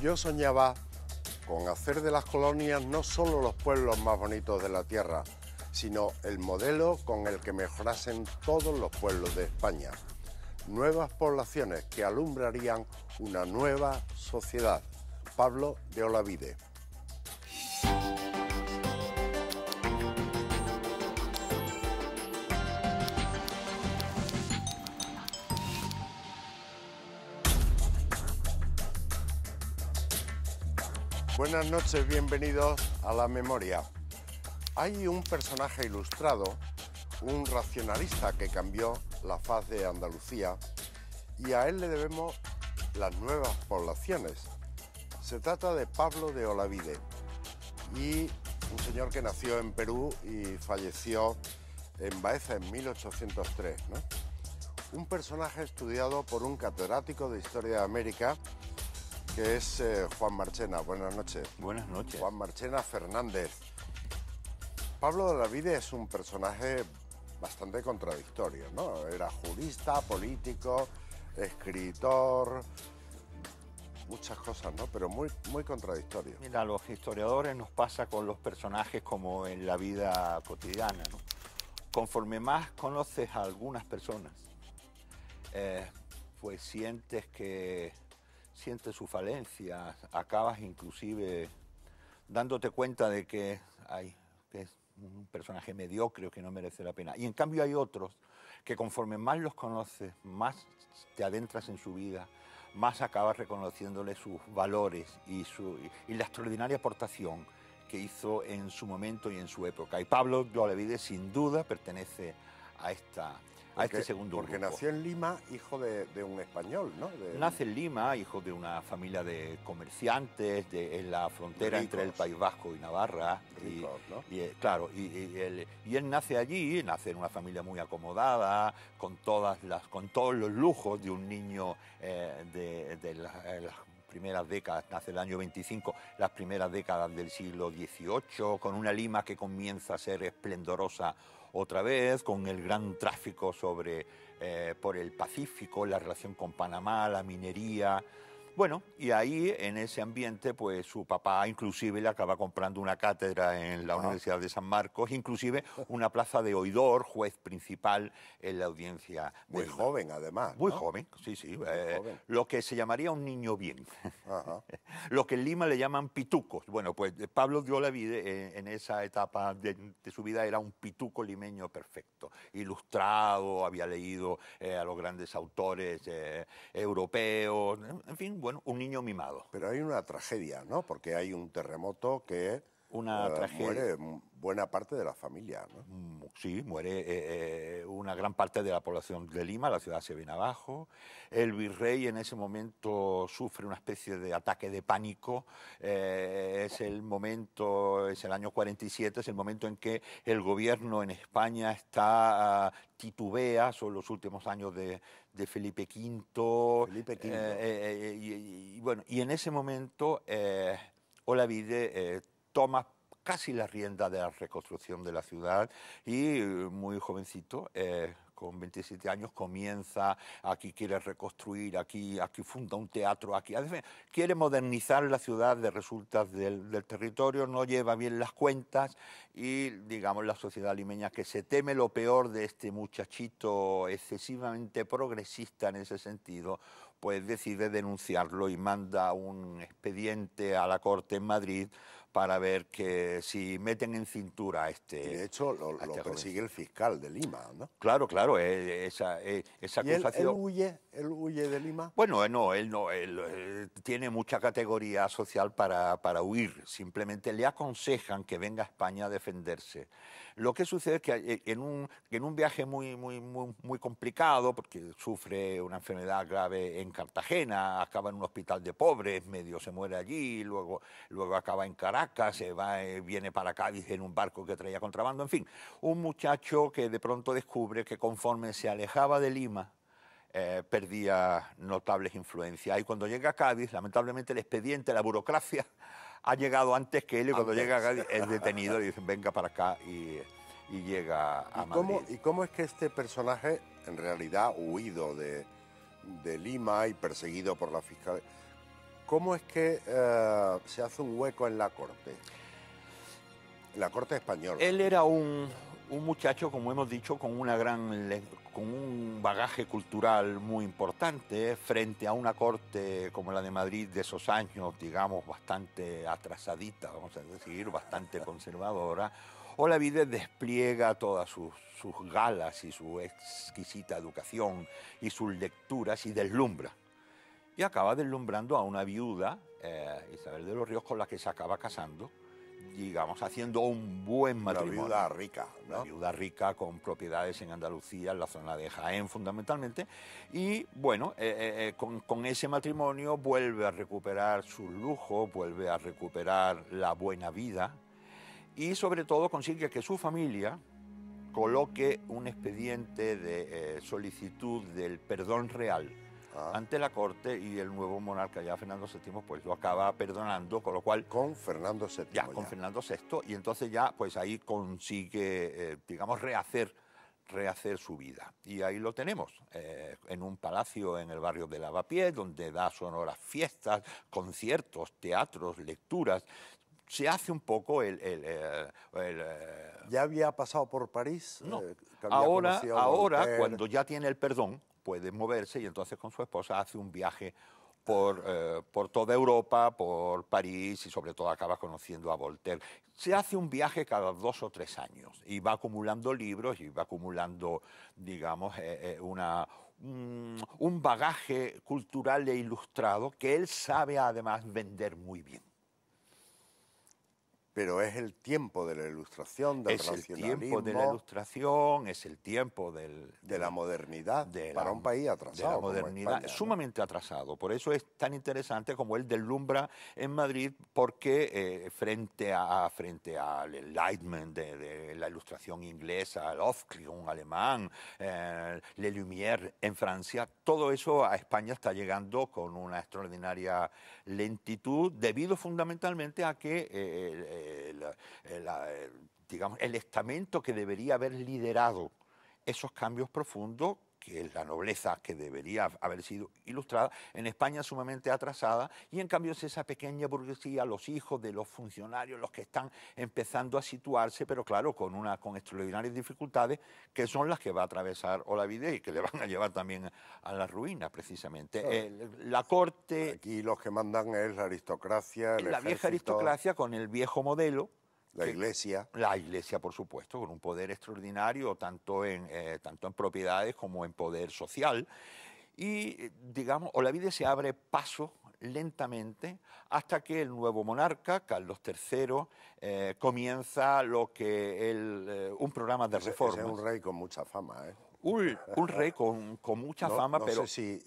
Yo soñaba con hacer de las colonias no solo los pueblos más bonitos de la tierra, sino el modelo con el que mejorasen todos los pueblos de España. Nuevas poblaciones que alumbrarían una nueva sociedad. Pablo de Olavide. Buenas noches, bienvenidos a La Memoria. Hay un personaje ilustrado, un racionalista que cambió la faz de Andalucía y a él le debemos las nuevas poblaciones. Se trata de Pablo de Olavide y un señor que nació en Perú y falleció en Baeza en 1803. Un personaje estudiado por un catedrático de Historia de América que es eh, Juan Marchena. Buenas noches. Buenas noches. Juan Marchena Fernández. Pablo de la Vida es un personaje bastante contradictorio, ¿no? Era jurista, político, escritor, muchas cosas, ¿no? Pero muy, muy contradictorio. Mira, a los historiadores nos pasa con los personajes como en la vida cotidiana, ¿no? Conforme más conoces a algunas personas, eh, pues sientes que sientes sus falencias, acabas inclusive dándote cuenta de que, hay, es un personaje mediocre que no merece la pena. Y en cambio hay otros que conforme más los conoces, más te adentras en su vida, más acabas reconociéndole sus valores y, su, y la extraordinaria aportación que hizo en su momento y en su época. Y Pablo Dolevide sin duda pertenece a esta a este segundo porque nació en Lima, hijo de, un español, ¿no? Nace en Lima, hijo de una familia de comerciantes, en la frontera entre el País Vasco y Navarra. y, eh, claro, y, él, nace allí, nace en una familia muy acomodada, con, todas las, con todos los lujos de un niño eh, de, eh, las primeras décadas, nace el año 25, las primeras décadas del siglo XVIII, con una Lima que comienza a ser esplendorosa otra vez, con el gran tráfico sobre, eh, por el Pacífico, la relación con Panamá, la minería, bueno, y ahí en ese ambiente, pues su papá inclusive le acaba comprando una cátedra en la Universidad de San Marcos, inclusive una plaza de oidor, juez principal en la audiencia. Muy joven, además. Muy joven, sí, sí. Eh, lo que se llamaría un niño bien. lo que en Lima le llaman pitucos. Bueno, pues Pablo dio la vida eh, en esa etapa de, su vida, era un pituco limeño perfecto, ilustrado, había leído eh, a los grandes autores europeos, en fin bueno, un niño mimado. Pero hay una tragedia, ¿no? Porque hay un terremoto que una eh, Muere buena parte de la familia, mm, Sí, muere eh, eh, una gran parte de la población de Lima, la ciudad se viene abajo. El virrey en ese momento sufre una especie de ataque de pánico. es el momento, es el año 47, es el momento en que el gobierno en España está ah, titubea son los últimos años de, de Felipe V. Eh, eh, eh, bueno, y en ese momento Olavide toma casi la rienda de la reconstrucción de la ciudad y muy jovencito con 27 años comienza, aquí quiere reconstruir, aquí, aquí funda un teatro, aquí quiere modernizar la ciudad de resultas del, territorio, no lleva bien las cuentas y digamos la sociedad limeña que se teme lo peor de este muchachito excesivamente progresista en ese sentido, pues decide denunciarlo y manda un expediente a la Corte en Madrid para ver que si meten en cintura este. de hecho, lo, persigue este el fiscal de Lima, ¿no? Claro, claro, eh, esa, eh, esa ¿Y Él, huye, él huye de Lima? Bueno, eh, no, él no, tiene mucha categoría social para, para huir. Simplemente le aconsejan que venga a España a defenderse. Lo que sucede es que eh, en un, en un viaje muy, muy, muy, muy complicado, porque sufre una enfermedad grave en Cartagena, acaba en un hospital de pobres, medio se muere allí, luego, luego acaba en Caracas, se va, eh, viene para Cádiz en un barco que traía contrabando, en fin, un muchacho que de pronto descubre que conforme se alejaba de Lima, eh, perdía notables influencias. Y cuando llega a Cádiz, lamentablemente el expediente, la burocracia, ha llegado antes que él y cuando llega es detenido, y dicen venga para acá y, llega a Madrid. Cómo, ¿Y cómo es que este personaje, en realidad huido de, Lima y perseguido por la fiscalía, cómo es que eh, se hace un hueco en la corte? la corte española. Él era un, un muchacho, como hemos dicho, con una gran, con un bagaje cultural muy importante frente a una corte como la de Madrid de esos años, digamos, bastante atrasadita, vamos a decir, bastante conservadora, Olavide despliega todas sus, galas y su exquisita educación y sus lecturas y deslumbra. Y acaba deslumbrando a una viuda, eh, Isabel de los Ríos, con la que se acaba casando digamos, haciendo un buen matrimonio. Una viuda rica. ¿no? viuda rica con propiedades en Andalucía, en la zona de Jaén fundamentalmente. Y bueno, eh, eh, eh, con, ese matrimonio vuelve a recuperar su lujo... vuelve a recuperar la buena vida y sobre todo consigue que su familia coloque un expediente de solicitud del perdón real Ah. ante la corte y el nuevo monarca ya Fernando VII pues lo acaba perdonando, con lo cual... Con Fernando VII. Ya, con Fernando VI y entonces ya pues ahí consigue, eh, digamos, rehacer rehacer su vida. Y ahí lo tenemos, eh, en un palacio en el barrio de Lavapiés, donde da sonoras fiestas, conciertos, teatros, lecturas. Se hace un poco el... Eh, ¿Ya había pasado por París? No. ahora, ahora cuando ya tiene el perdón, puede moverse y entonces con su esposa hace un viaje por, eh, por, toda Europa, por París y sobre todo acaba conociendo a Voltaire. Se hace un viaje cada dos o tres años y va acumulando libros y va acumulando, digamos, eh, eh, una, un bagaje cultural e ilustrado que él sabe además vender muy bien pero es el tiempo de la ilustración, del es el tiempo de la ilustración, es el tiempo del, de la modernidad de para un país atrasado. De la modernidad, sumamente atrasado. Por eso es tan interesante como el del Lumbra en Madrid, porque eh, frente a frente al Enlightenment de, la ilustración inglesa, al un alemán, eh, Le Lumière en Francia, todo eso a España está llegando con una extraordinaria lentitud, debido fundamentalmente a que eh, el, digamos, el estamento que debería haber liderado esos cambios profundos que es la nobleza que debería haber sido ilustrada, en España sumamente atrasada, y en cambio es esa pequeña burguesía, los hijos de los funcionarios, los que están empezando a situarse, pero claro, con, una, con extraordinarias dificultades, que son las que va a atravesar Olavide y que le van a llevar también a la ruina, precisamente. la corte... Aquí los que mandan es la aristocracia, La vieja aristocracia con el viejo modelo, la iglesia. La iglesia, por supuesto, con un poder extraordinario, tanto en, eh, tanto en propiedades como en poder social. Y, digamos, Olavide se abre paso lentamente hasta que el nuevo monarca, Carlos III, eh, comienza lo que el, eh, un programa de reforma. Es un rey con mucha fama, ¿eh? un, rey con, mucha fama, pero,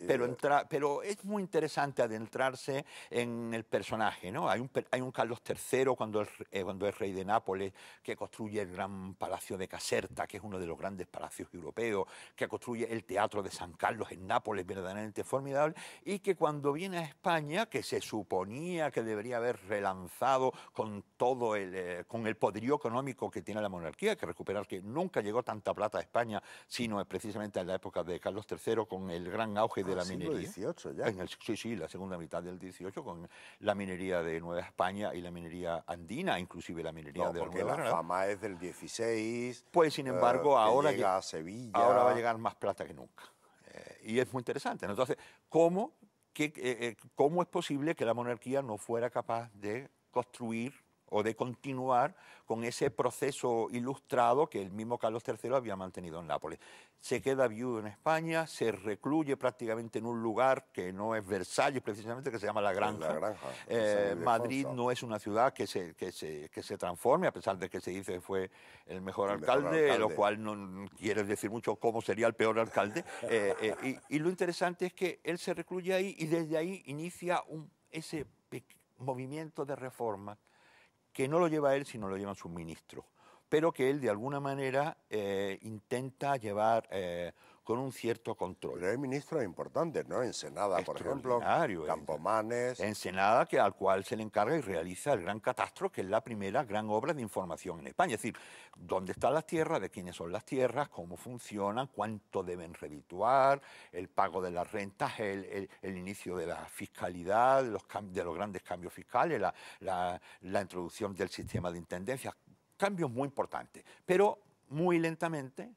pero, eh, entra, pero es muy interesante adentrarse en el personaje. ¿no? Hay, un, hay un Carlos III cuando es, eh, cuando es rey de Nápoles, que construye el gran palacio de Caserta, que es uno de los grandes palacios europeos, que construye el Teatro de San Carlos en Nápoles, verdaderamente formidable, y que cuando viene a España, que se suponía que debería haber relanzado con todo el, eh, con el poderío económico que tiene la monarquía, que recuperar que nunca llegó tanta plata a España, sino precisamente en la época de Carlos III con el gran auge de ah, la minería. XVIII ya. En el, sí, sí, la segunda mitad del XVIII con la minería de Nueva España y la minería andina, inclusive la minería no, de porque la fama es del XVI. Pues sin eh, embargo, ahora llega a Sevilla. Ahora va a llegar más plata que nunca. Eh, y es muy interesante. Entonces, ¿cómo, qué, eh, ¿cómo es posible que la monarquía no fuera capaz de construir o de continuar con ese proceso ilustrado que el mismo Carlos III había mantenido en Nápoles. Se queda viudo en España, se recluye prácticamente en un lugar que no es Versalles precisamente, que se llama La Granja. Eh, Madrid no es una ciudad que se, que, se, transforme, a pesar de que se dice que fue el mejor, alcalde, lo cual no quiere decir mucho cómo sería el peor alcalde. Eh, eh, y, lo interesante es que él se recluye ahí y desde ahí inicia un, ese movimiento de reforma que no lo lleva él, sino lo llevan su ministro. pero que él de alguna manera eh, intenta llevar... Eh, con un cierto control. Pero hay ministros importantes, ¿no? Ensenada, por ejemplo, Campomanes. Ensenada, que, al cual se le encarga y realiza el Gran Catastro, que es la primera gran obra de información en España. Es decir, dónde están las tierras, de quiénes son las tierras, cómo funcionan, cuánto deben redituar, el pago de las rentas, el, inicio de la fiscalidad, de los, grandes cambios fiscales, la, introducción del sistema de intendencia. Cambios muy importantes, pero muy lentamente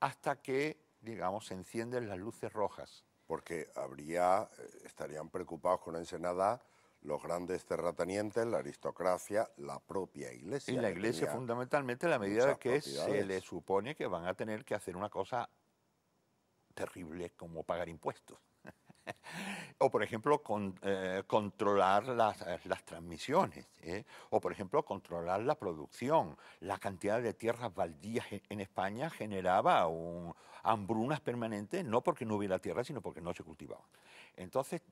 hasta que digamos, se encienden las luces rojas. Porque habría, eh, estarían preocupados con la Ensenada los grandes terratenientes, la aristocracia, la propia iglesia. Y la iglesia fundamentalmente, a la medida que se le supone que van a tener que hacer una cosa terrible como pagar impuestos. o, por ejemplo, eh, controlar las, eh, transmisiones. ¿eh? O, por ejemplo, controlar la producción. La cantidad de tierras baldías e, en, España generaba hambrunas permanentes, no porque no hubiera tierra, sino porque no se cultivaba. Entonces,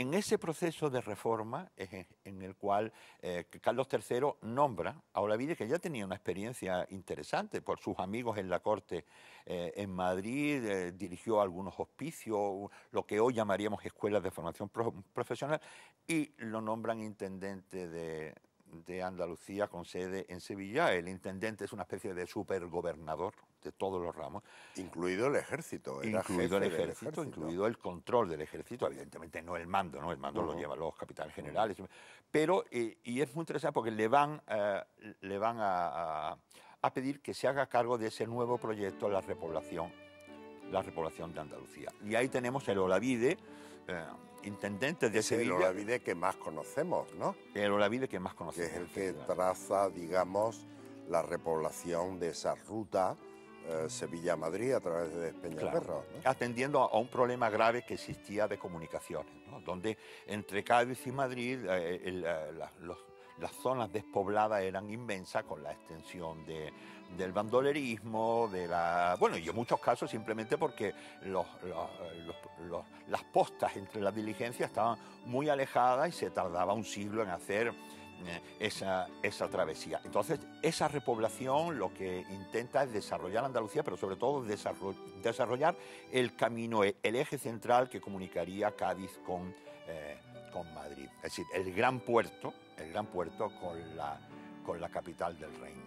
en ese proceso de reforma en, el cual eh, Carlos III nombra a Olavide, que ya tenía una experiencia interesante por sus amigos en la corte eh, en Madrid, eh, dirigió algunos hospicios, lo que hoy llamaríamos escuelas de formación profesional, y lo nombran intendente de Andalucía con sede en Sevilla. El intendente es una especie de supergobernador de todos los ramos. Incluido el ejército. incluido el ejército, incluido el control del ejército, evidentemente no el mando, ¿no? El mando lo llevan los capitanes generales. Pero, eh, y es muy interesante porque le van, eh, le van a, pedir que se haga cargo de ese nuevo proyecto, la repoblación, la repoblación de Andalucía. Y ahí tenemos el Olavide. Eh, intendente de ese Sevilla. El Olavide que más conocemos, ¿no? El Olavide que más conocemos. Que es el que traza, digamos, la repoblación de esa ruta eh, Sevilla-Madrid a través de Peñaperro. Atendiendo a un problema grave que existía de comunicaciones, donde entre Cádiz y Madrid eh, eh, las zonas despobladas eran inmensas con la extensión del bandolerismo, de la... Bueno, y en muchos casos simplemente porque las postas entre las diligencias estaban muy alejadas y se tardaba un siglo en hacer eh, esa, esa travesía. Entonces, esa repoblación lo que intenta es desarrollar Andalucía, pero sobre todo desarrollar el camino, e, el eje central que comunicaría Cádiz con, eh, con Madrid. Es decir, el gran puerto, el gran puerto con la, con la capital del reino.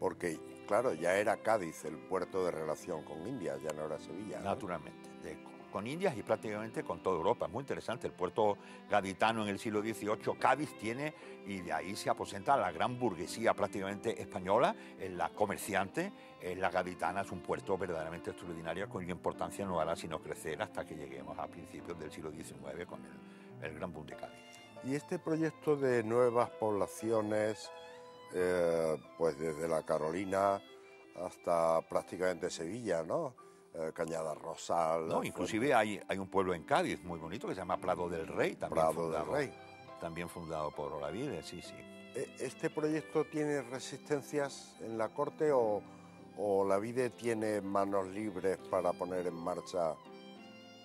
Porque, claro, ya era Cádiz el puerto de relación con India, ya no era Sevilla. Naturalmente, de con Indias y prácticamente con toda Europa. Es muy interesante. El puerto gaditano en el siglo XVIII, Cádiz tiene, y de ahí se aposenta la gran burguesía prácticamente española, en la comerciante, en la gaditana. Es un puerto verdaderamente extraordinario cuya importancia no hará sino crecer hasta que lleguemos a principios del siglo XIX con el, Gran Boom de Cádiz. Y este proyecto de nuevas poblaciones, eh, pues desde la Carolina hasta prácticamente Sevilla, ¿no? Eh, Cañada Rosal. No, inclusive hay, hay, un pueblo en Cádiz muy bonito que se llama Prado del Rey. También Prado del Rey. También fundado por Olavide, sí, sí. Eh, ¿Este proyecto tiene resistencias en la corte o, o Olavide tiene manos libres para poner en marcha?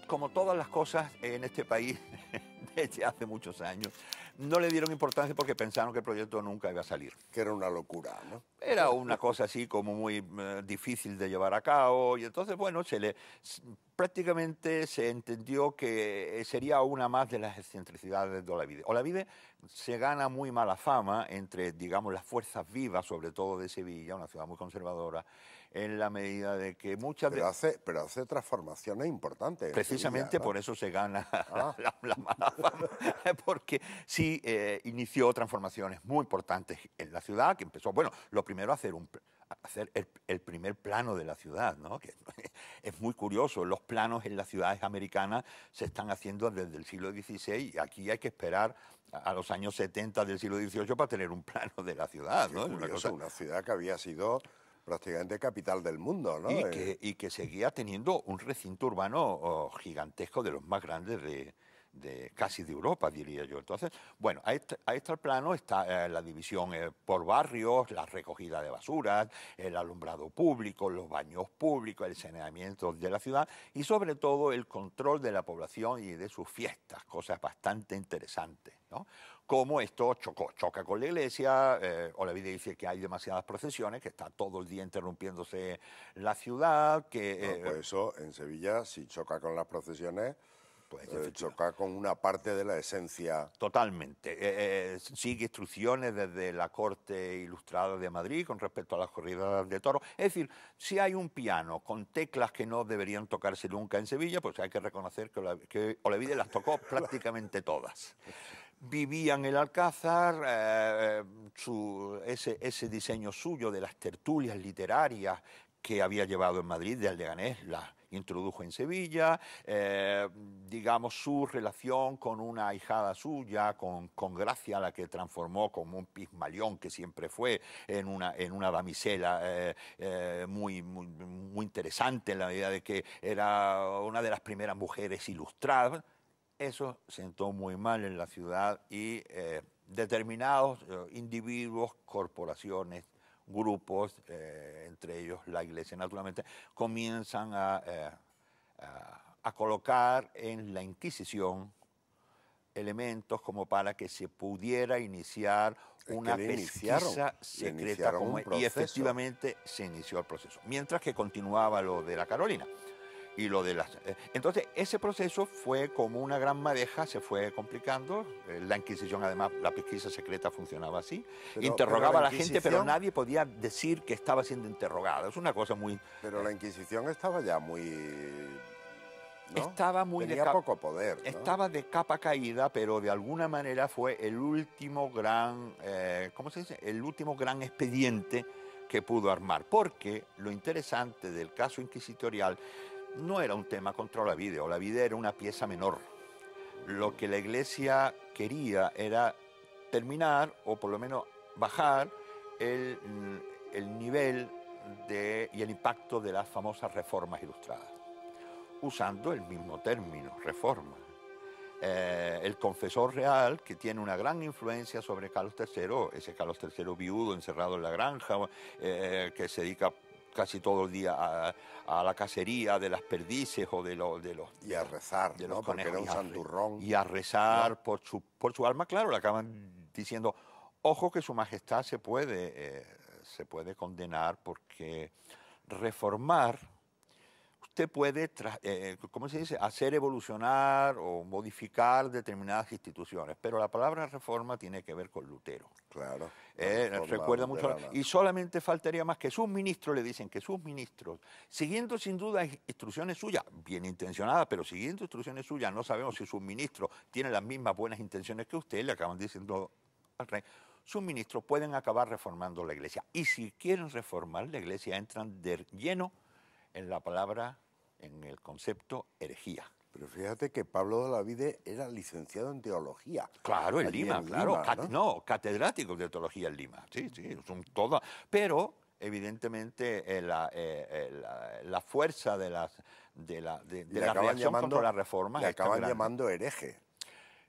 Como todas las cosas en este país desde hace muchos años, no le dieron importancia porque pensaron que el proyecto nunca iba a salir. Que era una locura, ¿no? Era una cosa así como muy eh, difícil de llevar a cabo y entonces, bueno, se le, prácticamente se entendió que eh, sería una más de las excentricidades de Olavide. Olavide se gana muy mala fama entre, digamos, las fuerzas vivas, sobre todo de Sevilla, una ciudad muy conservadora, en la medida de que muchas pero hace Pero hace transformaciones importantes. Precisamente por eso se gana ah. la, la, porque sí eh, inició transformaciones muy importantes en la ciudad, que empezó, bueno, lo primero hacer un hacer el, primer plano de la ciudad, que es muy curioso, los planos en las ciudades americanas se están haciendo desde el siglo XVI y aquí hay que esperar a los años 70 del siglo XVIII para tener un plano de la ciudad. ¿no? una, una ciudad que había sido prácticamente capital del mundo, ¿no? Eh. Y que, seguía teniendo un recinto urbano oh, gigantesco de los más grandes de, casi de Europa, diría yo. Entonces, bueno, a este, este plano, está eh, la división eh, por barrios, la recogida de basuras, el alumbrado público, los baños públicos, el saneamiento de la ciudad y sobre todo el control de la población y de sus fiestas, cosas bastante interesantes, ¿no? cómo esto chocó, choca con la iglesia, eh, ...Olevide dice que hay demasiadas procesiones, que está todo el día interrumpiéndose la ciudad, que... Eh, pues eso en Sevilla, si choca con las procesiones, pues eh, choca con una parte de la esencia. Totalmente. sigue instrucciones desde la Corte Ilustrada de Madrid con respecto a las corridas de toros. Es decir, si hay un piano con teclas que no deberían tocarse nunca en Sevilla, pues hay que reconocer que, Olevide las tocó prácticamente todas vivía en el Alcázar, eh, eh, ese, diseño suyo de las tertulias literarias que había llevado en Madrid, de Aldeganés, la introdujo en Sevilla, eh, digamos su relación con una hijada suya, con, con Gracia, la que transformó como un pismalión que siempre fue en una, damisela muy, muy, muy interesante en la medida de que era una de las primeras mujeres ilustradas. Eso sentó muy mal en la ciudad y eh, determinados eh, individuos, corporaciones, grupos, eh, entre ellos la iglesia naturalmente, comienzan a, colocar en la Inquisición elementos como para que se pudiera iniciar una pesquisa secreta y efectivamente se inició el proceso. Mientras que continuaba lo de la Carolina y lo de las... Eh, entonces, ese proceso fue como una gran madeja, se fue complicando. Eh, la Inquisición, además, la pesquisa secreta funcionaba así. Interrogaba a la gente, pero nadie podía decir que estaba siendo interrogado. Es una cosa muy... Pero la Inquisición estaba ya muy... Estaba muy Tenía de poco poder. Estaba de capa caída, pero de alguna manera fue el último gran... Eh, ¿Cómo se dice? El último gran expediente que pudo armar. Porque lo interesante del caso inquisitorial no era un tema contra la vida, o la vida era una pieza menor. Lo que la iglesia quería era terminar, o por lo menos bajar, el, nivel de, y el impacto de las famosas reformas ilustradas, usando el mismo término, reforma. Eh, el confesor real, que tiene una gran influencia sobre Carlos III, ese Carlos III viudo encerrado en la granja, eh, que se dedica casi todo el día a, la cacería de las perdices o de, de los... Y a rezar, Porque era un santurrón. Y a rezar por, su, por su alma, claro, le acaban diciendo, ojo que su majestad se puede, eh, se puede condenar porque reformar, usted puede, eh, ¿cómo se dice?, hacer evolucionar o modificar determinadas instituciones, pero la palabra reforma tiene que ver con Lutero. Claro. Eh, recuerda mucho. Y solamente faltaría más que sus ministros le dicen que sus ministros, siguiendo sin duda instrucciones suyas, bien intencionadas, pero siguiendo instrucciones suyas, no sabemos si sus ministros tienen las mismas buenas intenciones que usted, le acaban diciendo al rey sus ministros pueden acabar reformando la iglesia. Y si quieren reformar la iglesia, entran de lleno en la palabra, en el concepto herejía. Pero fíjate que Pablo de la era licenciado en teología. Claro, en Lima, claro. ¿no? catedrático de teología en Lima. Sí, sí, son todas. Pero, evidentemente, eh, eh, eh, la, fuerza de, las, de la, llamando, contra la reforma. acaban llamando hereje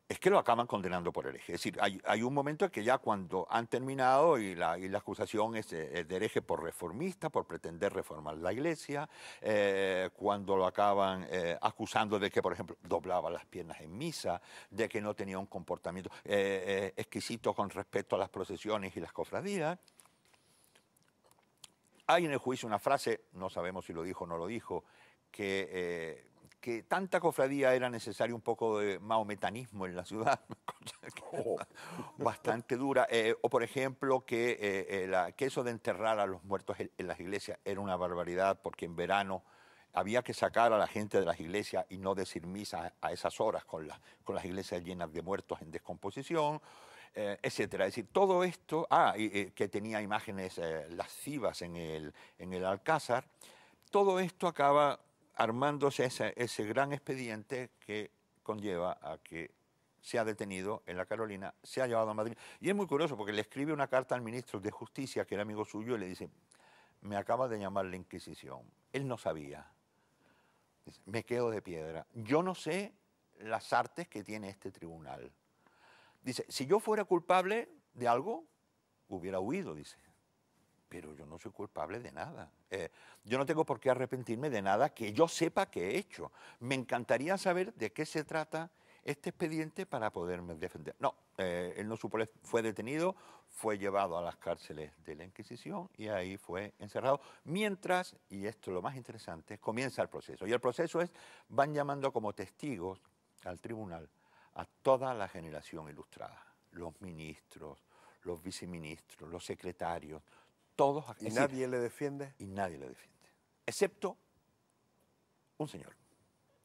es que lo acaban condenando por hereje. Es decir, hay, un momento en que ya cuando han terminado y la, acusación es, eh, de hereje por reformista, por pretender reformar la iglesia, eh, cuando lo acaban eh, acusando de que, por ejemplo, doblaba las piernas en misa, de que no tenía un comportamiento exquisito con respecto a las procesiones y las cofradías. Hay en el juicio una frase, no sabemos si lo dijo o no lo dijo, que que tanta cofradía era necesario un poco de maometanismo en la ciudad, oh. bastante dura. Eh, o por ejemplo eh, eh, que, eso de enterrar a los muertos en, las iglesias era una barbaridad porque en verano había que sacar a la gente de las iglesias y no decir misa a esas horas con, con las iglesias llenas de muertos en descomposición. etc. etcétera. Es decir, todo esto, ah, que tenía imágenes lascivas en el, en el Alcázar, todo esto acaba armándose ese, gran expediente que conlleva a que sea ha detenido en la Carolina, se ha llevado a Madrid. Y es muy curioso porque le escribe una carta al ministro de Justicia, que era amigo suyo, y le dice, me acaba de llamar la Inquisición. Él no sabía. me quedo de piedra. Yo no sé las artes que tiene este tribunal. Dice, si yo fuera culpable de algo, hubiera huido, dice pero yo no soy culpable de nada. Eh, yo no tengo por qué arrepentirme de nada que yo sepa que he hecho. Me encantaría saber de qué se trata este expediente para poderme defender. No, eh, él no supo, fue detenido, fue llevado a las cárceles de la Inquisición y ahí fue encerrado. Mientras, y esto es lo más interesante, comienza el proceso. Y el proceso es, van llamando como testigos al tribunal a toda la generación ilustrada, los ministros, los viceministros, los secretarios, todos ¿Y nadie le defiende? Y nadie le defiende. Excepto un señor,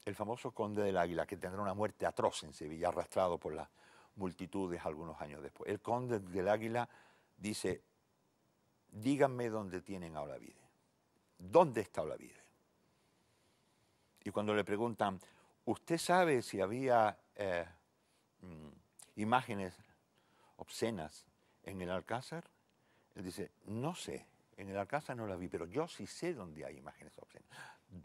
el famoso conde del Águila, que tendrá una muerte atroz en Sevilla, arrastrado por las multitudes algunos años después. El conde del Águila dice, díganme dónde tienen a Olavide. ¿Dónde está Olavide? Y cuando le preguntan, ¿usted sabe si había eh, mm, imágenes obscenas en el Alcázar? Él dice, no sé, en el Alcázar no la vi, pero yo sí sé dónde hay imágenes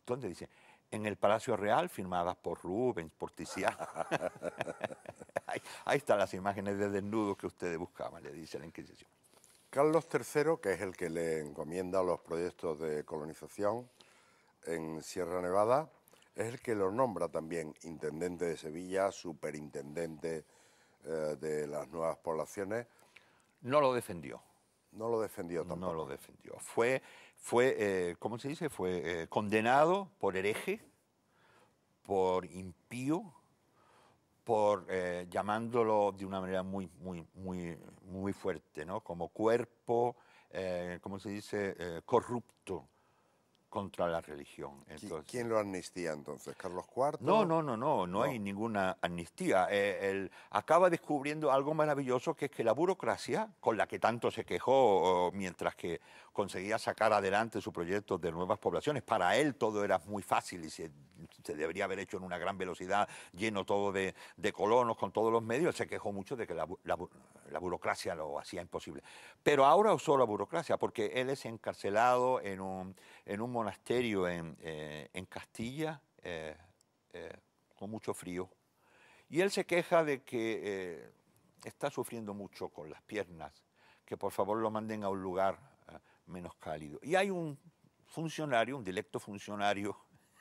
¿Dónde dice? En el Palacio Real, firmadas por Rubens, por Tiziano. ahí, están las imágenes de desnudos que ustedes buscaban, le dice la Inquisición. Carlos III, que es el que le encomienda los proyectos de colonización en Sierra Nevada, es el que lo nombra también intendente de Sevilla, superintendente eh, de las nuevas poblaciones. No lo defendió. No lo defendió tampoco. No lo defendió. Fue, fue eh, ¿cómo se dice? Fue eh, condenado por hereje, por impío, por eh, llamándolo de una manera muy, muy, muy, muy fuerte, ¿no? Como cuerpo, ¿cómo se dice? corrupto contra la religión. Entonces, ¿Quién lo amnistía entonces? ¿Carlos IV? No, no, no, no, no, hay ninguna amnistía. Eh, él acaba descubriendo algo maravilloso que es que la burocracia, con la que tanto se quejó mientras que conseguía sacar adelante su proyecto de nuevas poblaciones, para él todo era muy fácil y se, debería haber hecho en una gran velocidad, lleno todo de, colonos, con todos los medios, él se quejó mucho de que la, burocracia lo hacía imposible. Pero ahora usó la burocracia porque él es encarcelado en un, en un monasterio en, eh, Castilla eh, eh, con mucho frío y él se queja de que está sufriendo mucho con las piernas, que por favor lo manden a un lugar menos cálido. Y hay un funcionario, un directo funcionario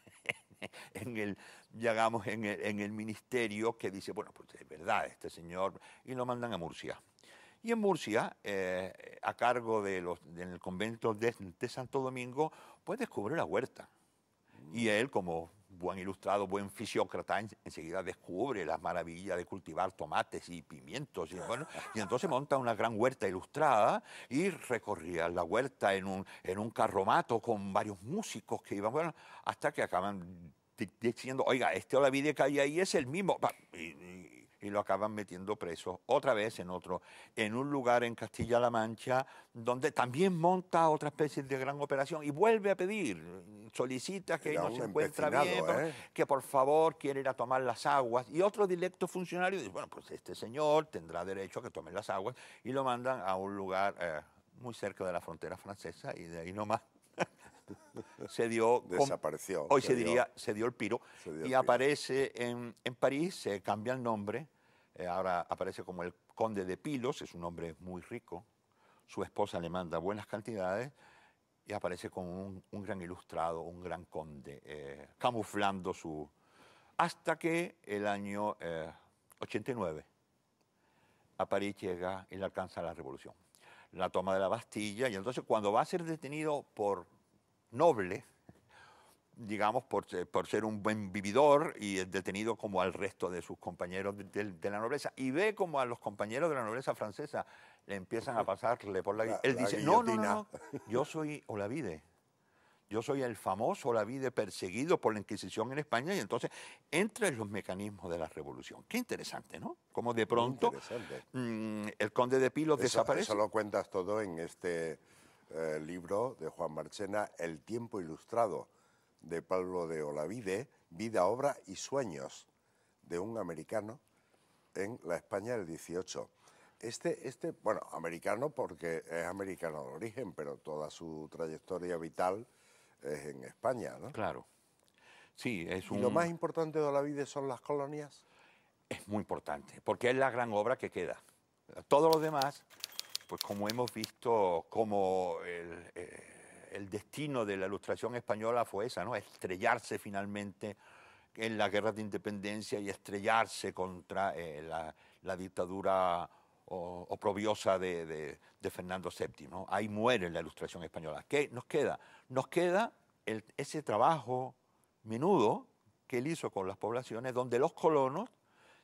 en el, llegamos en el, ministerio que dice, bueno, pues es verdad este señor, y lo mandan a Murcia. Y en Murcia, a cargo de los, del convento de, Santo Domingo, Después descubre la huerta. Y él, como buen ilustrado, buen fisiócrata, enseguida descubre las maravillas de cultivar tomates y pimientos. Y, bueno, y entonces monta una gran huerta ilustrada y recorría la huerta en un, en un carromato con varios músicos que iban, bueno, hasta que acaban diciendo, oiga, este Olavide que hay ahí es el mismo y lo acaban metiendo preso otra vez en otro, en un lugar en Castilla-La Mancha, donde también monta otra especie de gran operación y vuelve a pedir, solicita que no se encuentra bien, ¿eh? que por favor quiere ir a tomar las aguas. Y otro directo funcionario dice, bueno, pues este señor tendrá derecho a que tome las aguas y lo mandan a un lugar eh, muy cerca de la frontera francesa y de ahí nomás se dio... Desapareció. Hoy se, diría, se dio el piro. y aparece En, en, París, se cambia el nombre, eh, ahora aparece como el conde de Pilos, es un hombre muy rico, su esposa le manda buenas cantidades y aparece como un, gran ilustrado, un gran conde, eh, camuflando su... Hasta que el año 89 eh, a París llega y le alcanza la revolución, la toma de la Bastilla, y entonces cuando va a ser detenido por noble, digamos, por, por, ser un buen vividor y es detenido como al resto de sus compañeros de, la nobleza. Y ve como a los compañeros de la nobleza francesa le empiezan a pasarle por la... él dice, no, no, no, yo soy Olavide. Yo soy el famoso Olavide perseguido por la Inquisición en España y entonces entra en los mecanismos de la revolución. Qué interesante, ¿no? Como de pronto mm, el conde de Pilos desaparece. Eso lo cuentas todo en este eh, libro de Juan Marchena, El tiempo ilustrado, de Pablo de Olavide, Vida, Obra y Sueños, de un americano en la España del 18. Este, este, bueno, americano porque es americano de origen, pero toda su trayectoria vital es en España, ¿no? Claro. Sí, es un... ¿Y lo más importante de Olavide son las colonias? Es muy importante, porque es la gran obra que queda. Todos los demás pues como hemos visto, como eh, el, destino de la ilustración española fue esa, ¿no? Estrellarse finalmente en la guerra de independencia y estrellarse contra eh, la, dictadura oprobiosa de, Fernando VII. Ahí muere la ilustración española. ¿Qué nos queda? Nos queda ese trabajo menudo que él hizo con las poblaciones, donde los colonos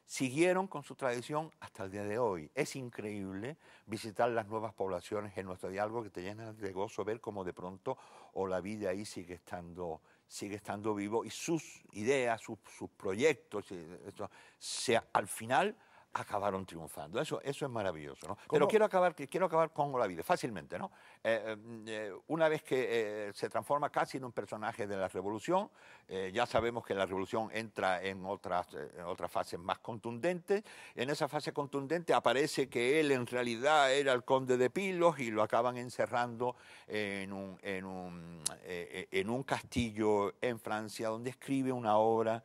siguieron con su tradición hasta el día de hoy. Es increíble visitar las nuevas poblaciones en nuestro diálogo que te llena de gozo ver cómo de pronto o la vida ahí sigue estando, sigue estando vivo y sus ideas, sus, proyectos, al final acabaron triunfando. Eso, eso es maravilloso. ¿no? Pero quiero acabar, quiero acabar con Olavide, fácilmente. ¿no? Eh, eh, eh, una vez que se transforma casi en un personaje de la revolución, ya sabemos que la revolución entra en otras, fase fases más contundente, En esa fase contundente aparece que él en realidad era el conde de Pilos y lo acaban encerrando en un, en un, en un castillo en Francia donde escribe una obra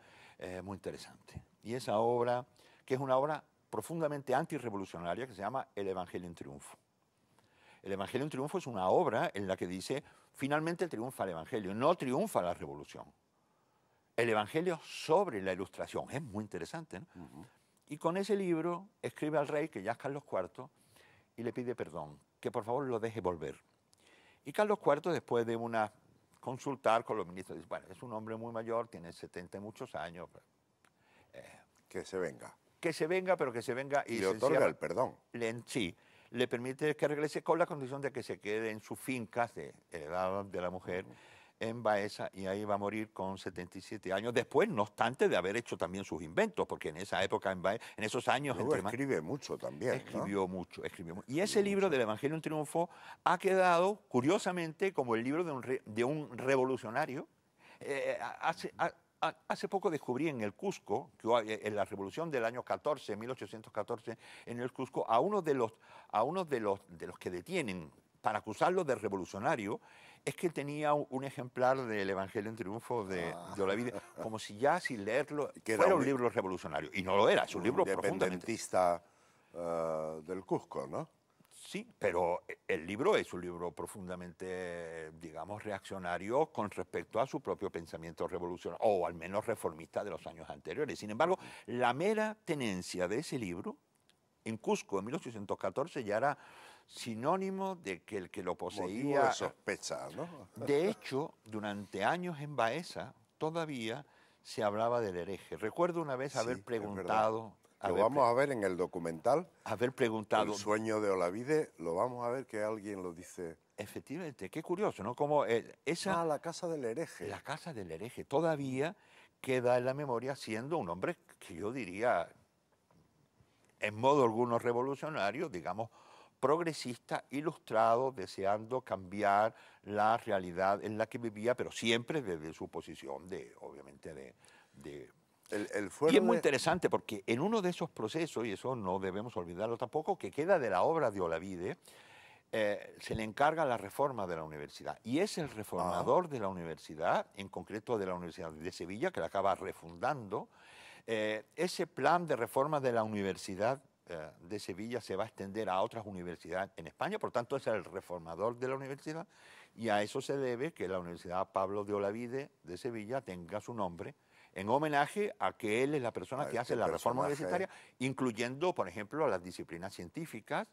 muy interesante. Y esa obra que es una obra profundamente antirrevolucionaria que se llama El Evangelio en Triunfo. El Evangelio en Triunfo es una obra en la que dice, finalmente triunfa el Evangelio, no triunfa la revolución. El Evangelio sobre la Ilustración, es muy interesante. Y con ese libro escribe al rey, que ya es Carlos IV, y le pide perdón, que por favor lo deje volver. Y Carlos IV, después de una consultar con los ministros, dice, bueno, es un hombre muy mayor, tiene 70 y muchos años. Pues, eh, que se venga que se venga, pero que se venga y... Le otorga el perdón. Le, sí, le permite que regrese con la condición de que se quede en su finca de edad de la mujer en Baeza y ahí va a morir con 77 años después, no obstante de haber hecho también sus inventos, porque en esa época, en, Baeza, en esos años... Luego escribe mucho también. Escribió mucho, escribió Y ese libro del Evangelio en Triunfo ha quedado, curiosamente, como el libro de un, revolucionario. Eh, eh, hace, Hace poco descubrí en el Cusco, eh, en la revolución del año 14, 1814, en el Cusco, a uno de los, a uno de los, de los que detienen para acusarlo de revolucionario, es que tenía un ejemplar del Evangelio en Triunfo de, ah. Olavide, como si ya sin leerlo que fuera un, libro revolucionario. Y no lo era, es un, libro profundamente... Eh, del Cusco, ¿no? Sí, pero eh, el libro es un libro profundamente, digamos, reaccionario con respecto a su propio pensamiento revolucionario, o al menos reformista de los años anteriores. Sin embargo, la mera tenencia de ese libro en Cusco en 1814 ya era sinónimo de que el que lo poseía... De De hecho, durante años en Baeza todavía se hablaba del hereje. Recuerdo una vez haber preguntado lo vamos a ver en el documental. Haber preguntado. El sueño de Olavide, lo vamos a ver que alguien lo dice. Efectivamente, qué curioso, ¿no? Como eh, esa. Ah, la casa del hereje. La casa del hereje todavía queda en la memoria siendo un hombre que yo diría, en modo alguno revolucionario, digamos, progresista, ilustrado, deseando cambiar la realidad en la que vivía, pero siempre desde su posición de, obviamente, de y es muy interesante porque en uno de esos procesos, y eso no debemos olvidarlo tampoco, que queda de la obra de Olavide, eh, se le encarga la reforma de la universidad. Y es el reformador ah. de la universidad, en concreto de la Universidad de Sevilla, que la acaba refundando. Eh, ese plan de reforma de la universidad eh, de Sevilla se va a extender a otras universidades en España, por tanto es el reformador de la universidad y a eso se debe que la Universidad Pablo de Olavide de Sevilla tenga su nombre en homenaje a que él es la persona que hace la reforma universitaria, incluyendo, por ejemplo, a las disciplinas científicas.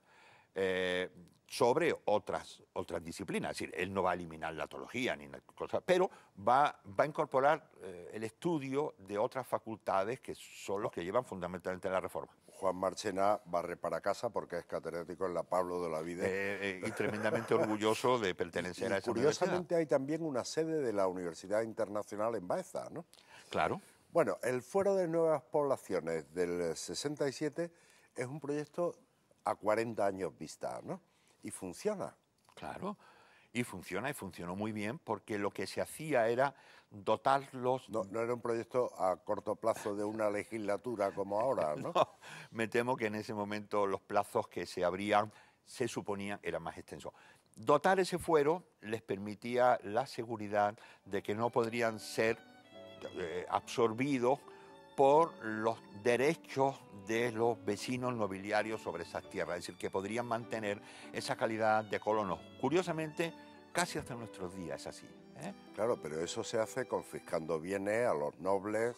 Eh, sobre otras, otras disciplinas. Es decir, él no va a eliminar la teología ni nada, pero va, va a incorporar eh, el estudio de otras facultades que son los que llevan fundamentalmente la reforma. Juan Marchena barre para casa porque es catedrático en la Pablo de la Vida. Eh, y tremendamente orgulloso de pertenecer a esa Curiosamente hay también una sede de la Universidad Internacional en Baeza, ¿no? Claro. Bueno, el Fuero de Nuevas Poblaciones del 67 es un proyecto a 40 años vista, ¿no? Y funciona. Claro. Y funciona, y funcionó muy bien, porque lo que se hacía era dotarlos... No, no era un proyecto a corto plazo de una legislatura como ahora, ¿no? Me temo que en ese momento los plazos que se abrían se suponían eran más extensos. Dotar ese fuero les permitía la seguridad de que no podrían ser ...absorbidos... Eh, absorbido por los derechos de los vecinos nobiliarios sobre esas tierras, es decir, que podrían mantener esa calidad de colonos. Curiosamente, casi hasta nuestros días es así. ¿eh? Claro, pero eso se hace confiscando bienes a los nobles,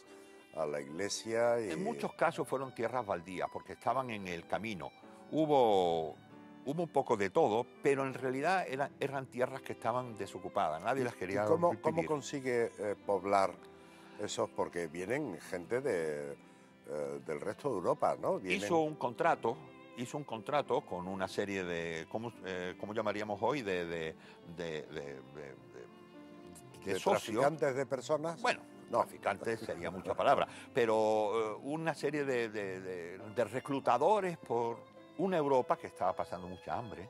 a la iglesia. Y... En muchos casos fueron tierras baldías, porque estaban en el camino. Hubo hubo un poco de todo, pero en realidad eran, tierras que estaban desocupadas, nadie las quería. ¿Y cómo, consigue eh, poblar eso es porque vienen gente eh, del resto de Europa, ¿no? Hizo un contrato hizo un contrato con una serie de, ¿cómo, eh, llamaríamos hoy? De, de, de, de traficantes de personas. Bueno, no. traficantes sería mucha palabra, pero eh, una serie de reclutadores por una Europa que estaba pasando mucha hambre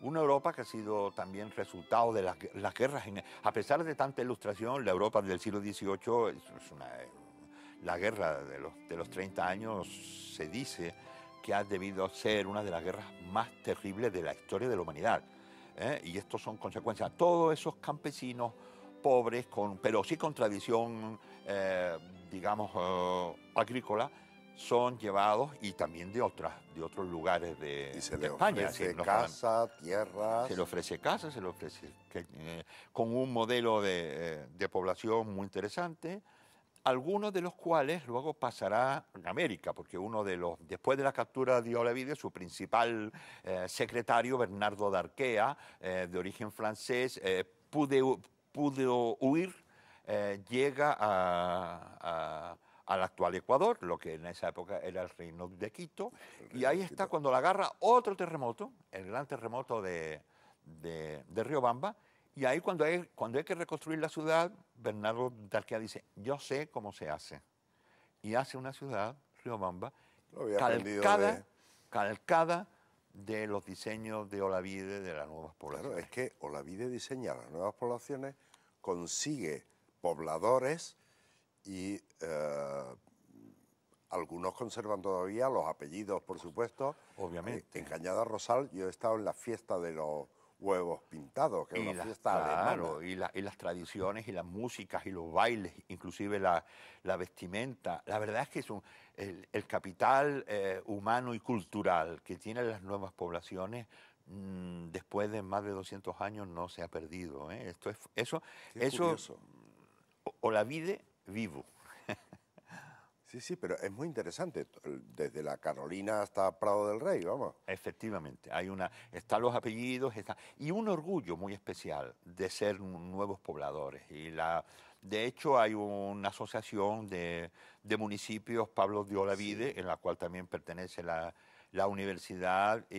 una Europa que ha sido también resultado de las, guerras. E, a pesar de tanta ilustración, la Europa del siglo XVIII la guerra de los, de los 30 años se dice que ha debido ser una de las guerras más terribles de la historia de la humanidad. ¿eh? Y esto son consecuencias. Todos esos campesinos pobres, con, pero sí con tradición, eh, digamos, eh, agrícola, son llevados y también de otras, de otros lugares de, y se Ofrece casa, tierras. Se le ofrece casa, se le ofrece eh, con un modelo eh, de, población muy interesante, algunos de los cuales luego pasará a América, porque uno de los, después de la captura de Olavide, su principal eh, secretario, Bernardo d'Arquea, de origen francés, pudo, huir, llega a al actual Ecuador, lo que en esa época era el reino de Quito, y ahí está cuando la agarra otro terremoto, el gran terremoto de, de, de Riobamba, y ahí cuando hay, cuando hay que reconstruir la ciudad, Bernardo Darquea dice, yo sé cómo se hace, y hace una ciudad, Riobamba, calcada, calcada de los diseños de Olavide de las nuevas poblaciones. es que Olavide diseña las nuevas poblaciones, consigue pobladores y eh, algunos conservan todavía los apellidos, por supuesto. Obviamente. Eh, en Cañada Rosal yo he estado en la fiesta de los huevos pintados, que es una fiesta claro, Y, y, las tradiciones y las músicas y los bailes, inclusive la, vestimenta. La verdad es que es el, capital eh, humano y cultural que tienen las nuevas poblaciones mm, después de más de 200 años no se ha perdido. Esto es, eso, eso o, la vide vivo. Sí, sí, pero es muy interesante, desde la Carolina hasta Prado del Rey, vamos. Efectivamente, hay una, están los apellidos, está, y un orgullo muy especial de ser nuevos pobladores. Y la, de hecho, hay una asociación de, municipios, Pablo de Olavide, en la cual también pertenece la, universidad, eh,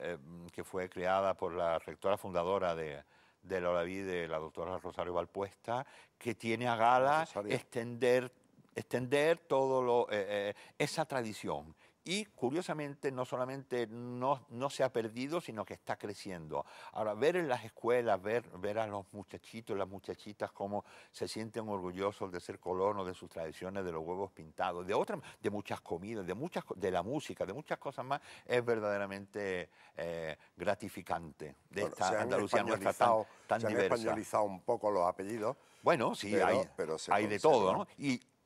eh, que fue creada por la rectora fundadora de, de la de la doctora Rosario Valpuesta, que tiene a gala extender, extender todo lo, eh, eh, esa tradición y curiosamente no solamente no, no, se ha perdido, sino que está creciendo. Ahora, ver en las escuelas, ver, ver a los muchachitos las muchachitas cómo se sienten orgullosos de ser colonos, de sus tradiciones, de los huevos pintados, de otras, de muchas comidas, de, muchas, de la música, de muchas cosas más, es verdaderamente eh, gratificante de esta Andalucía nuestra tan, tan se han españolizado un poco los apellidos. Bueno, sí, hay, hay de todo, ¿no?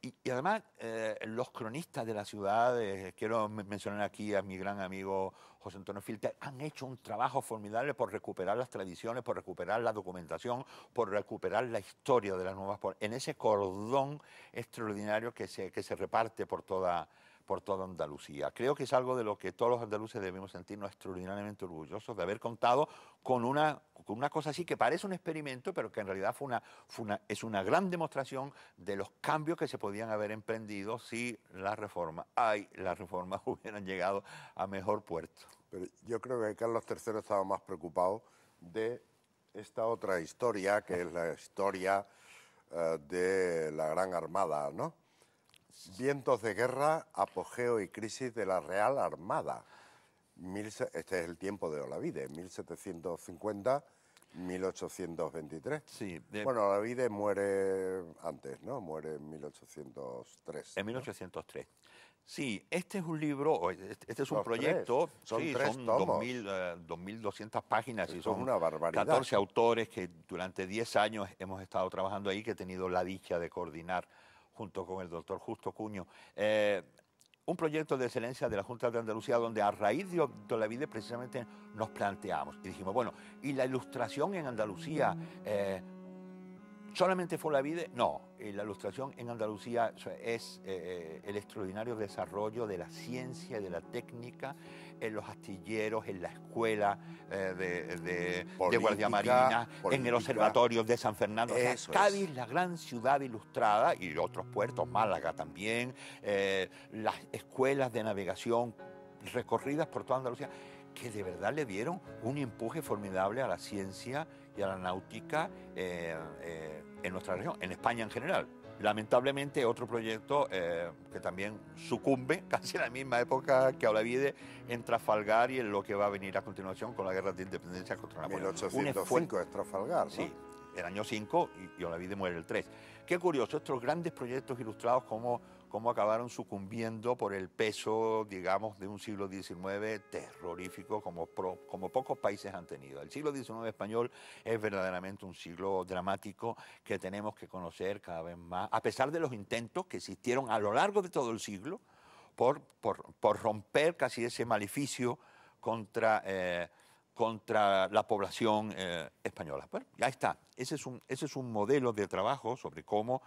Y, además, eh, los cronistas de la ciudad, quiero mencionar aquí a mi gran amigo José Antonio Filter, han hecho un trabajo formidable por recuperar las tradiciones, por recuperar la documentación, por recuperar la historia de las nuevas, en ese cordón extraordinario que se, que se reparte por toda por toda Andalucía. Creo que es algo de lo que todos los andaluces debemos sentirnos extraordinariamente orgullosos de haber contado con una, con una cosa así que parece un experimento, pero que en realidad fue una, es una gran demostración de los cambios que se podían haber emprendido si las reformas, ay, las reformas hubieran llegado a mejor puerto. Pero yo creo que Carlos III estaba más preocupado de esta otra historia, que es la historia eh, de la Gran Armada, ¿no? Vientos de guerra, apogeo y crisis de la Real Armada. este es el tiempo de Olavide, 1750. 1823. Sí. Bueno, Olavide muere antes, ¿no? Muere en 1803. En 1803. Sí, este es un libro, este, este es un proyecto, son, sí, tres tomos. 2.200 eh, páginas y son una barbaridad. 14 autores que durante 10 años hemos estado trabajando ahí, que he tenido la dicha de coordinar junto con el doctor Justo Cuño. Eh, un proyecto de excelencia de la Junta de Andalucía donde a raíz de la vida precisamente nos planteamos y dijimos, bueno, ¿y la ilustración en Andalucía eh, ¿Solamente fue la vida? No, eh, la ilustración en Andalucía es eh, eh, el extraordinario desarrollo de la ciencia y de la técnica en los astilleros, en la escuela de, Guardia Marina, en el observatorio de San Fernando. Cádiz, la gran ciudad ilustrada, y otros puertos, Málaga también, las escuelas de navegación recorridas por toda Andalucía, que de verdad le dieron un empuje formidable a la ciencia y a la náutica eh, eh, en nuestra región, en España en general. Lamentablemente, otro proyecto eh, que también sucumbe casi en la misma época que Olavide en Trafalgar y en lo que va a venir a continuación con la guerra de independencia contra la Napoleón. 1805 es Trafalgar, ¿no? Sí, el año 5 y, y Olavide muere el 3. Qué curioso, estos grandes proyectos ilustrados como cómo acabaron sucumbiendo por el peso, digamos, de un siglo XIX terrorífico como, como pocos países han tenido. El siglo XIX español es verdaderamente un siglo dramático que tenemos que conocer cada vez más, a pesar de los intentos que existieron a lo largo de todo el siglo por, por, romper casi ese maleficio contra... Eh, contra la población eh, española. Bueno, ya está. Ese es, un, ese es un modelo de trabajo sobre cómo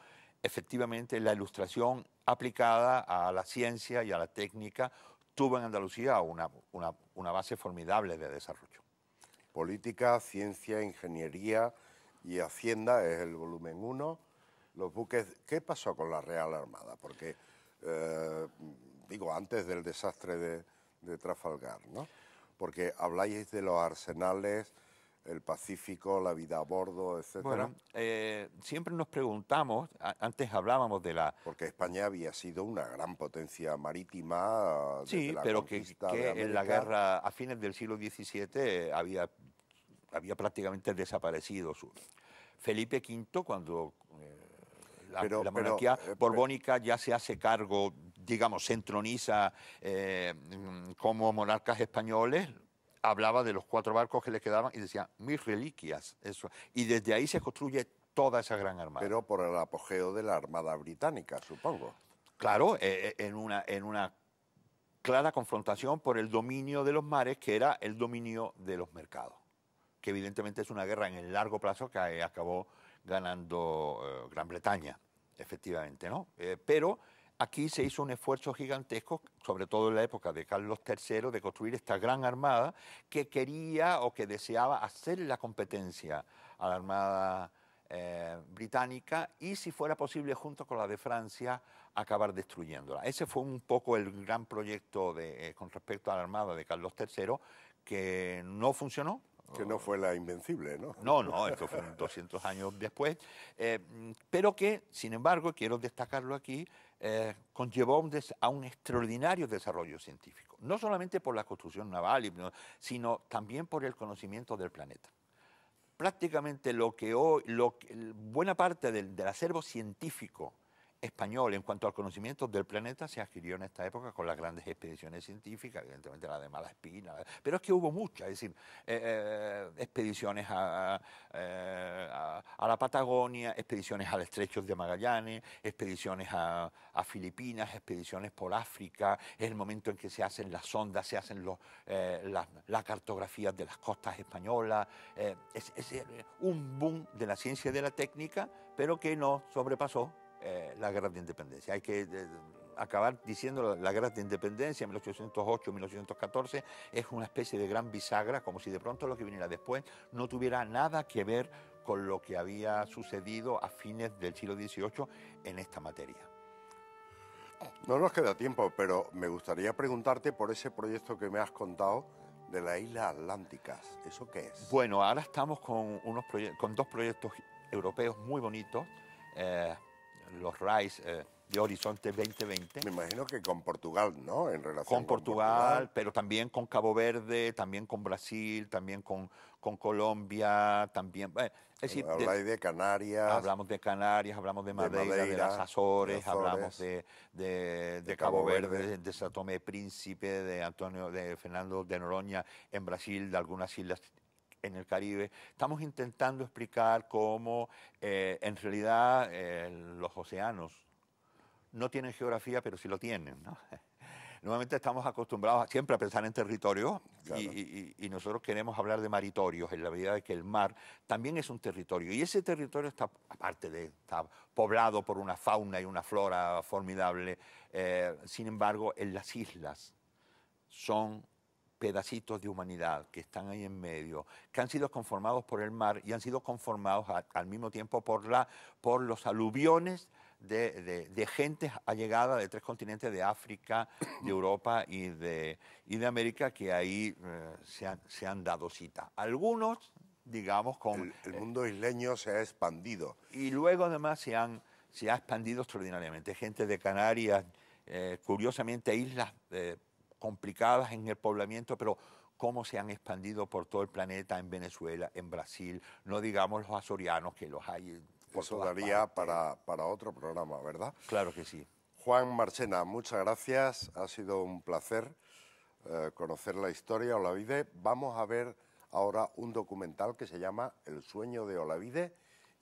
efectivamente la ilustración aplicada a la ciencia y a la técnica tuvo en Andalucía una, una, base formidable de desarrollo. Política, ciencia, ingeniería y hacienda es el volumen 1. Los buques, ¿qué pasó con la Real Armada? Porque, eh, digo, antes del desastre de, de Trafalgar, ¿no? Porque habláis de los arsenales, el Pacífico, la vida a bordo, etcétera? Bueno, eh, siempre nos preguntamos, antes hablábamos de la... Porque España había sido una gran potencia marítima. sí, pero que, en la guerra, a fines del siglo XVII, había, había prácticamente desaparecido. Su, Felipe V, cuando eh, la, monarquía eh, borbónica ya se hace cargo, digamos, se entroniza mm, como monarcas españoles, hablaba de los cuatro barcos que le quedaban y decía, mis reliquias. Eso. Y desde ahí se construye toda esa gran armada. Pero por el apogeo de la Armada Británica, supongo. Claro, eh, eh, en, una, en una clara confrontación por el dominio de los mares, que era el dominio de los mercados, que evidentemente es una guerra en el largo plazo que acabó ganando eh, Gran Bretaña, efectivamente, ¿no? pero Aquí se hizo un esfuerzo gigantesco, sobre todo en la época de Carlos III, de construir esta gran armada que quería o que deseaba hacer la competencia a la armada eh, británica y, si fuera posible, junto con la de Francia, acabar destruyéndola. Ese fue un poco el gran proyecto eh, con respecto a la armada de Carlos III, que no funcionó, que no fue la invencible, ¿no? No, no, esto fue 200 años después, eh, pero que, sin embargo, quiero destacarlo aquí, eh, conllevó a un extraordinario desarrollo científico, no solamente por la construcción naval, sino también por el conocimiento del planeta. Prácticamente lo que hoy, buena parte del acervo científico español en cuanto al conocimiento del planeta se adquirió en esta época con las grandes expediciones científicas, evidentemente la de Malaspina, pero es que hubo muchas, es decir, eh, eh, expediciones eh, a, la Patagonia, expediciones al Estrecho de Magallanes, expediciones a, Filipinas, expediciones por África, es el momento en que se hacen las sondas, se hacen los, las, cartografías de las costas españolas, es un boom de la ciencia y de la técnica, pero que no sobrepasó eh, la guerra de independencia. Hay que eh, acabar diciendo la guerra de independencia, 1808 1814 es una especie de gran bisagra, como si de pronto lo que viniera después no tuviera nada que ver con lo que había sucedido a fines del siglo XVIII en esta materia. No nos queda tiempo, pero me gustaría preguntarte por ese proyecto que me has contado de las Islas Atlánticas. ¿Eso qué es? Bueno, ahora estamos con, unos con dos proyectos europeos muy bonitos. Eh, los RAIS eh, de Horizonte 2020. Me imagino que con Portugal, ¿no? En relación con, Portugal, pero también con Cabo Verde, también con Brasil, también con, con Colombia, también... Eh, es decir, Habláis de, Canarias. Hablamos de Canarias, hablamos de Madeira, de, las Azores, hablamos de, Cabo, Verde, de de tomé Príncipe, de Antonio, de Fernando de Noroña en Brasil, de algunas islas en el Caribe. Estamos intentando explicar cómo eh, en realidad eh, los océanos no tienen geografía, pero sí lo tienen. ¿no? Normalmente estamos acostumbrados siempre a pensar en territorio y, nosotros queremos hablar de maritorios en la medida de que el mar también es un territorio y ese territorio está, aparte de, está poblado por una fauna y una flora formidable, eh, sin embargo, en las islas son pedacitos de humanidad que están ahí en medio, que han sido conformados por el mar y han sido conformados al mismo tiempo por, la, por los aluviones de, de, de, gente allegada de tres continentes, de África, de Europa y de, y de América, que ahí eh, se, han, se, han, dado cita. Algunos, digamos, con... El, eh, mundo isleño se ha expandido. Y luego además se, han, se ha expandido extraordinariamente. Gente de Canarias, eh, curiosamente islas complicadas en el poblamiento, pero cómo se han expandido por todo el planeta, en Venezuela, en Brasil, no digamos los azorianos que los hay. pues Eso daría para, para otro programa, ¿verdad? Claro que sí. Juan Marchena, muchas gracias, ha sido un placer eh, conocer la historia Olavide. Vamos a ver ahora un documental que se llama El sueño de Olavide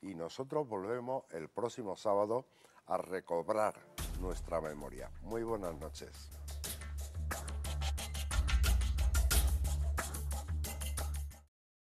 y nosotros volvemos el próximo sábado a recobrar nuestra memoria. Muy buenas noches.